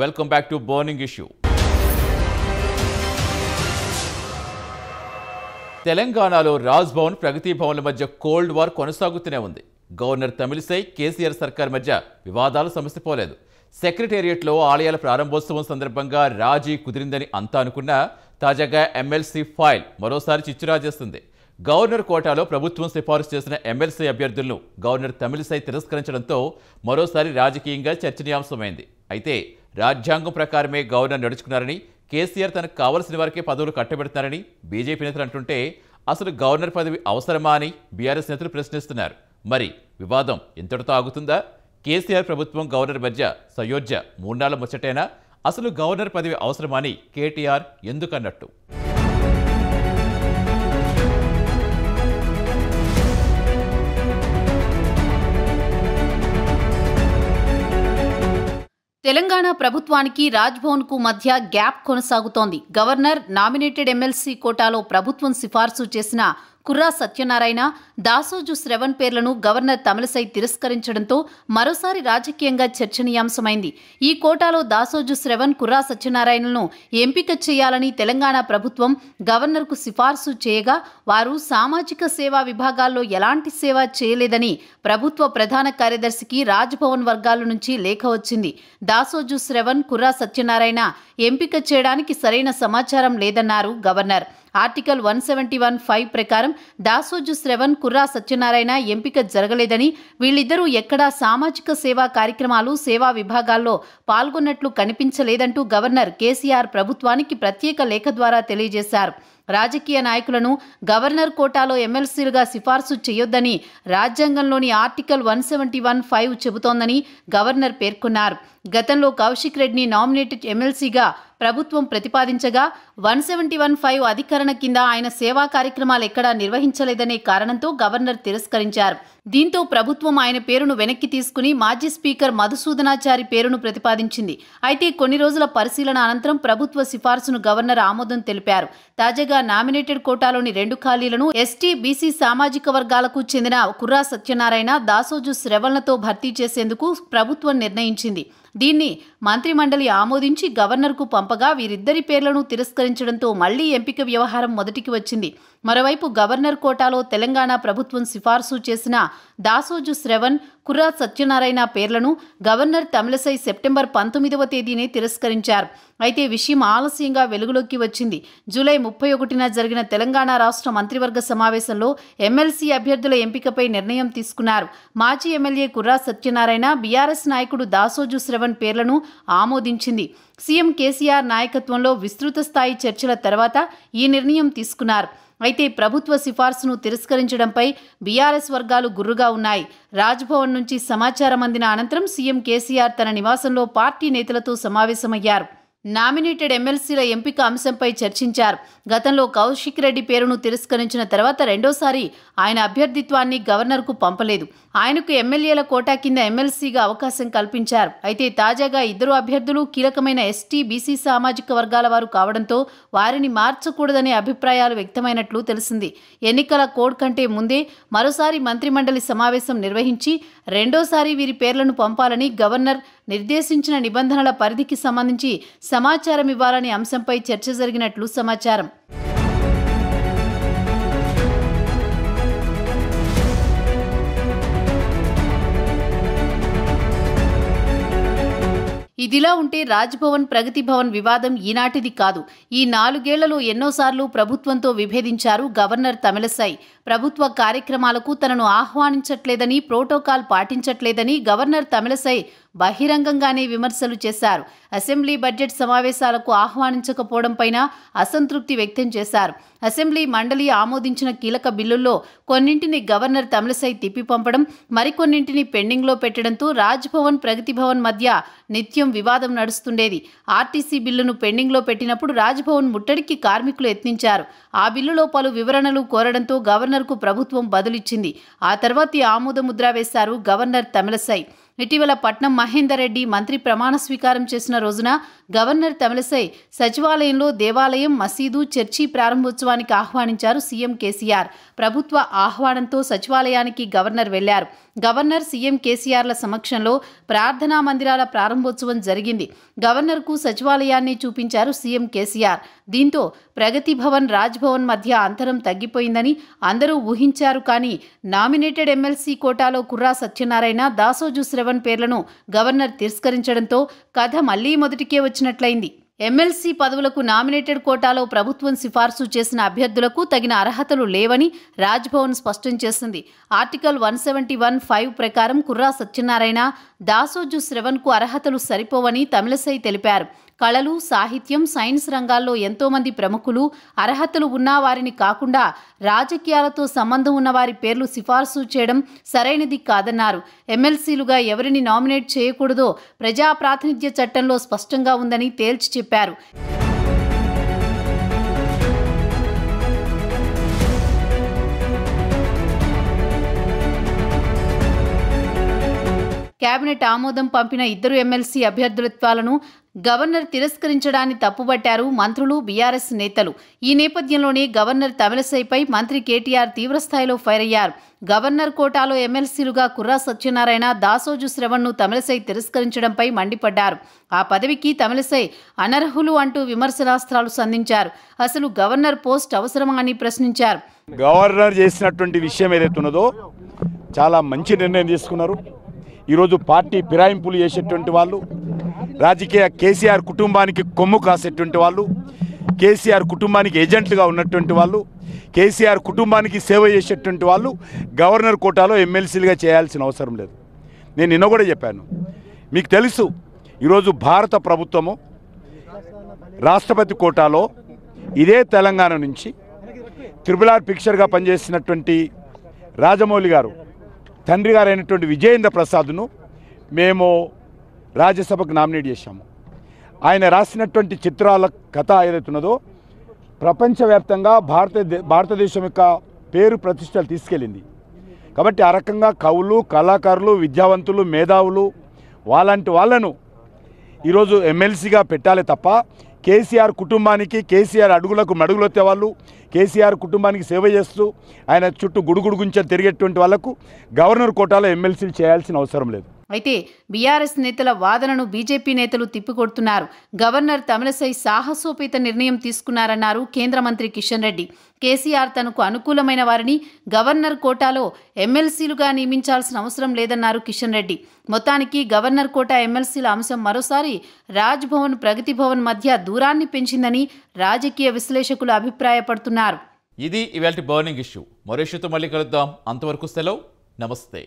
welcome back to burning issue తెలంగాణలో రాజ్ భవన్ ప్రగతి భవన్ల మధ్య cold war కొనసాగుతూనే ఉంది గవర్నర్ తమిళిసై కేసీఆర్ సర్కార్ మధ్య వివాదాలు సమసిపోలేదు సెక్రటేరియట్లో ఆలయాల ప్రారంభోత్సవం సందర్భంగా రాజీ కుదిరిందని అంతా అనుకున్నా తాజాగా ఎమ్మెల్సీ ఫైల్ మరోసారి చిచ్చురాజేస్తుంది గవర్నర్ కోటాలో ప్రభుత్వం సిఫారసు చేసిన ఎమ్మెల్సీ అభ్యర్థులను గవర్నర్ తమిళిసై తిరస్కరించడంతో మరోసారి రాజకీయంగా చర్చనీయాంశమైంది అయితే రాజ్యాంగం ప్రకారమే గవర్నర్ నడుచుకున్నారని కేసీఆర్ తనకు కావలసిన వారికే పదవులు కట్టబెడుతున్నారని బీజేపీ నేతలు అంటుంటే అసలు గవర్నర్ పదవి అవసరమా అని బీఆర్ఎస్ నేతలు ప్రశ్నిస్తున్నారు మరి వివాదం ఇంతటితో ఆగుతుందా కేసీఆర్ ప్రభుత్వం గవర్నర్ మధ్య సయోధ్య మూడు ముచ్చటైనా అసలు గవర్నర్ పదవి అవసరమా అని కేటీఆర్ ఎందుకన్నట్టు తెలంగాణ ప్రభుత్వానికి కు మధ్య గ్యాప్ కొనసాగుతోంది గవర్నర్ నామినేటెడ్ ఎమ్మెల్సీ కోటాలో ప్రభుత్వం సిఫార్సు చేసిన కుర్రా సత్యనారాయణ దాసోజు శ్రవణ్ పేర్లను గవర్నర్ తమిళసై తిరస్కరించడంతో మరోసారి రాజకీయంగా చర్చనీయాంశమైంది ఈ కోటాలో దాసోజు శ్రవణ్ కుర్రా సత్యనారాయణను ఎంపిక చేయాలని తెలంగాణ ప్రభుత్వం గవర్నర్కు సిఫార్సు చేయగా వారు సామాజిక సేవా విభాగాల్లో ఎలాంటి సేవ చేయలేదని ప్రభుత్వ ప్రధాన కార్యదర్శికి రాజ్భవన్ వర్గాల నుంచి లేఖ వచ్చింది దాసోజు శ్రవణ్ కుర్రా సత్యనారాయణ ఎంపిక చేయడానికి సరైన సమాచారం లేదన్నారు governor article one seventy one five ప్రకారం దాసోజు శ్రవణ్ కుర్రా సత్యనారాయణ ఎంపిక జరగలేదని వీళ్ళిద్దరూ ఎక్కడా సామాజిక సేవా కార్యక్రమాలు సేవా విభాగాల్లో పాల్గొన్నట్లు కనిపించలేదంటూ గవర్నర్ కేసీఆర్ ప్రభుత్వానికి ప్రత్యేక లేఖ ద్వారా తెలియజేశారు రాజకీయ నాయకులను గవర్నర్ కోటాలో ఎమ్మెల్సీలుగా సిఫార్సు చేయొద్దని రాజ్యాంగంలోని article one seventy one five చెబుతోందని గవర్నర్ పేర్కొన్నారు గతంలో కౌశిక్ రెడ్డిని నామినేటెడ్ ఎమ్మెల్సీగా ప్రభుత్వం ప్రతిపాదించగా వన్ సెవెంటీ వన్ ఫైవ్ అధికరణ కింద ఆయన సేవా కార్యక్రమాలు ఎక్కడా నిర్వహించలేదనే కారణంతో గవర్నర్ తిరస్కరించారు దీంతో ప్రభుత్వం ఆయన పేరును వెనక్కి తీసుకుని మాజీ స్పీకర్ మధుసూదనాచారి పేరును ప్రతిపాదించింది అయితే కొన్ని రోజుల పరిశీలన అనంతరం ప్రభుత్వ సిఫార్సును గవర్నర్ ఆమోదం తెలిపారు తాజాగా నామినేటెడ్ కోటాలోని రెండు ఖాళీలను ఎస్టీ బీసీ సామాజిక వర్గాలకు చెందిన కుర్రా సత్యనారాయణ దాసోజు శ్రవణతో భర్తీ చేసేందుకు ప్రభుత్వం నిర్ణయించింది దీన్ని మంత్రిమండలి ఆమోదించి గవర్నర్కు పంపగా వీరిద్దరి పేర్లను తిరస్కరించడంతో మళ్లీ ఎంపిక వ్యవహారం మొదటికి వచ్చింది మరోవైపు గవర్నర్ కోటాలో తెలంగాణ ప్రభుత్వం సిఫార్సు చేసిన దాసోజు శ్రవణ్ కుర్రా సత్యనారాయణ పేర్లను గవర్నర్ తమిళసై సెప్టెంబర్ పంతొమ్మిదవ తేదీనే తిరస్కరించారు అయితే విషయం ఆలస్యంగా వెలుగులోకి వచ్చింది జూలై ముప్పై ఒకటిన జరిగిన తెలంగాణ రాష్ట్ర మంత్రివర్గ సమావేశంలో ఎమ్మెల్సీ అభ్యర్థుల ఎంపికపై నిర్ణయం తీసుకున్నారు మాజీ ఎమ్మెల్యే కుర్రా సత్యనారాయణ బీఆర్ఎస్ నాయకుడు దాసోజు శ్రవణ్ పేర్లను ఆమోదించింది సీఎం కేసీఆర్ నాయకత్వంలో విస్తృత స్థాయి చర్చల తర్వాత ఈ నిర్ణయం తీసుకున్నారు అయితే ప్రభుత్వ సిఫార్సును తిరస్కరించడంపై బీఆర్ఎస్ వర్గాలు గుర్రుగా ఉన్నాయి రాజ్భవన్ నుంచి సమాచారం అందిన అనంతరం సీఎం కేసీఆర్ తన నివాసంలో పార్టీ నేతలతో సమావేశమయ్యారు నామినేటెడ్ ఎమ్మెల్సీల ఎంపిక అంశంపై చర్చించారు గతంలో కౌశిక్ రెడ్డి పేరును తిరస్కరించిన తర్వాత రెండోసారి ఆయన అభ్యర్థిత్వాన్ని గవర్నర్కు పంపలేదు ఆయనకు ఎమ్మెల్యేల కోటా కింద ఎమ్మెల్సీగా అవకాశం కల్పించారు అయితే తాజాగా ఇద్దరు అభ్యర్థులు కీలకమైన ఎస్టీ బీసీ సామాజిక వర్గాల వారు కావడంతో వారిని మార్చకూడదనే అభిప్రాయాలు వ్యక్తమైనట్లు తెలిసింది ఎన్నికల కోడ్ కంటే ముందే మరోసారి మంత్రిమండలి సమావేశం నిర్వహించి రెండోసారి వీరి పేర్లను పంపాలని గవర్నర్ నిర్దేశించిన నిబంధనల పరిధికి సంబంధించి సమాచారం ఇవ్వాలనే అంశంపై చర్చ జరిగినట్లు సమాచారం ఇదిలా ఉంటే రాజ్భవన్ ప్రగతి భవన్ వివాదం ఈనాటిది కాదు ఈ నాలుగేళ్లలో ఎన్నోసార్లు ప్రభుత్వంతో విభేదించారు గవర్నర్ తమిళసాయి ప్రభుత్వ కార్యక్రమాలకు తనను ఆహ్వానించట్లేదని ప్రోటోకాల్ పాటించట్లేదని గవర్నర్ తమిళసై బహిరంగంగానే విమర్శలు చేశారు అసెంబ్లీ బడ్జెట్ సమావేశాలకు ఆహ్వానించకపోవడంపైన అసంతృప్తి వ్యక్తం చేశారు అసెంబ్లీ మండలి ఆమోదించిన కీలక బిల్లుల్లో కొన్నింటిని గవర్నర్ తమిళసై తిప్పిపంపడం మరికొన్నింటిని పెండింగ్లో పెట్టడంతో రాజ్భవన్ ప్రగతి భవన్ మధ్య నిత్యం వివాదం నడుస్తుండేది ఆర్టీసీ బిల్లును పెండింగ్లో పెట్టినప్పుడు రాజ్భవన్ ముట్టడికి కార్మికులు యత్నించారు ఆ బిల్లులో పలు వివరణలు కోరడంతో గవర్నర్ గవర్నర్కు ప్రభుత్వం బదులిచ్చింది ఆ తర్వాత ఆమోద ముద్ర వేశారు గవర్నర్ తమిళసై ఇటీవల పట్నం మహేందర్ రెడ్డి మంత్రి ప్రమాణ స్వీకారం చేసిన రోజున గవర్నర్ తమిళసై సచివాలయంలో దేవాలయం మసీదు చర్చి ప్రారంభోత్సవానికి ఆహ్వానించారు సీఎం కేసీఆర్ ప్రభుత్వ ఆహ్వానంతో సచివాలయానికి గవర్నర్ వెళ్లారు గవర్నర్ సీఎం కేసీఆర్ల సమక్షంలో ప్రార్థనా మందిరాల ప్రారంభోత్సవం జరిగింది గవర్నర్కు సచివాలయాన్ని చూపించారు సీఎం కేసీఆర్ దీంతో ప్రగతి భవన్ రాజ్భవన్ మధ్య అంతరం తగ్గిపోయిందని అందరూ ఊహించారు కానీ నామినేటెడ్ ఎమ్మెల్సీ కోటాలో కుర్రా సత్యనారాయణ దాసోజు శ్రవణ్ శరవణ్ పేర్లను గవర్నర్ తిరస్కరించడంతో కథ మళ్లీ మొదటికే వచ్చినట్లయింది ఎమ్మెల్సీ పదవులకు నామినేటెడ్ కోటాలో ప్రభుత్వం సిఫార్సు చేసిన అభ్యర్థులకు తగిన అర్హతలు లేవని రాజ్భవన్ స్పష్టం చేసింది article one seventy one five ప్రకారం కుర్రా సత్యనారాయణ దాసోజు శ్రవణ్కు అర్హతలు సరిపోవని తమిళసై తెలిపారు కళలు సాహిత్యం సైన్స్ రంగాల్లో ఎంతోమంది ప్రముఖులు అర్హతలు ఉన్నవారిని వారిని కాకుండా రాజకీయాలతో సంబంధం ఉన్న వారి పేర్లు సిఫార్సు చేయడం సరైనది కాదన్నారు ఎమ్మెల్సీలుగా ఎవరిని నామినేట్ చేయకూడదో ప్రజా ప్రాతినిధ్య చట్టంలో స్పష్టంగా ఉందని తేల్చి చెప్పారు కేబినెట్ ఆమోదం పంపిన ఇద్దరు ఎమ్మెల్సీ అభ్యర్థులత్వాలను గవర్నర్ తిరస్కరించడాన్ని తప్పుబట్టారు మంత్రులు బీఆర్ఎస్ నేతలు ఈ నేపథ్యంలోనే గవర్నర్ తమిళసైపై మంత్రి కేటీఆర్ తీవ్రస్థాయిలో ఫైర్ అయ్యారు గవర్నర్ కోటాలో ఎమ్మెల్సీలుగా కుర్రా సత్యనారాయణ దాసోజు శ్రవణ్ను తమిళసై తిరస్కరించడంపై మండిపడ్డారు ఆ పదవికి తమిళసై అనర్హులు అంటూ విమర్శనాస్త్రాలు సంధించారు అసలు గవర్నర్ పోస్ట్ అవసరమా అని ప్రశ్నించారు గవర్నర్ చేసినటువంటి విషయం ఏదైతే ఉన్నదో చాలా మంచి నిర్ణయం తీసుకున్నారు ఈరోజు పార్టీ ఫిరాయింపులు చేసేటువంటి వాళ్ళు రాజకీయ కేసీఆర్ కుటుంబానికి కొమ్ము కాసేటువంటి వాళ్ళు కేసీఆర్ కుటుంబానికి ఏజెంట్లుగా ఉన్నటువంటి వాళ్ళు కేసీఆర్ కుటుంబానికి సేవ చేసేటువంటి వాళ్ళు గవర్నర్ కోటాలో ఎమ్మెల్సీలుగా చేయాల్సిన అవసరం లేదు నేను నిన్న కూడా చెప్పాను మీకు తెలుసు ఈరోజు భారత ప్రభుత్వము రాష్ట్రపతి కోటాలో ఇదే తెలంగాణ నుంచి త్రిపుల్ ఆర్ పిక్చర్గా పనిచేసినటువంటి రాజమౌళి గారు తండ్రి గారైనటువంటి విజయేంద్ర ప్రసాద్ను మేము రాజ్యసభకు నామినేట్ చేశాము ఆయన రాసినటువంటి చిత్రాల కథ ఏదైతే ఉన్నదో ప్రపంచవ్యాప్తంగా భారత భారతదేశం యొక్క పేరు ప్రతిష్టలు తీసుకెళ్ళింది కాబట్టి ఆ రకంగా కవులు కళాకారులు విద్యావంతులు మేధావులు వాళ్ళంటి వాళ్ళను ఈరోజు ఎమ్మెల్సీగా పెట్టాలి తప్ప కేసీఆర్ కుటుంబానికి కేసీఆర్ అడుగులకు మడుగులొత్తే వాళ్ళు కేసీఆర్ కుటుంబానికి సేవ చేస్తూ ఆయన చుట్టూ గుడుగుడుగుంచని తిరిగేటువంటి వాళ్లకు గవర్నర్ కోటాలో ఎమ్మెల్సీలు చేయాల్సిన అవసరం లేదు అయితే బీఆర్ఎస్ నేతల వాదనను బీజేపీ నేతలు తిప్పికొడుతున్నారు గవర్నర్ తమిళసై సాహసోపేత నిర్ణయం తీసుకున్నారన్నారు కేంద్ర మంత్రి కిషన్ రెడ్డి కేసీఆర్ తనకు అనుకూలమైన వారిని గవర్నర్ కోటాలో ఎమ్మెల్సీలుగా నియమించాల్సిన అవసరం లేదన్నారు కిషన్ రెడ్డి మొత్తానికి గవర్నర్ కోటా ఎమ్మెల్సీల అంశం మరోసారి రాజ్భవన్ ప్రగతి భవన్ మధ్య దూరాన్ని పెంచిందని రాజకీయ విశ్లేషకులు అభిప్రాయపడుతున్నారు ఇది ఇవాళ బర్నింగ్ ఇష్యూ మరో ఇష్యూతో మళ్ళీ కలుద్దాం అంతవరకు సెలవు నమస్తే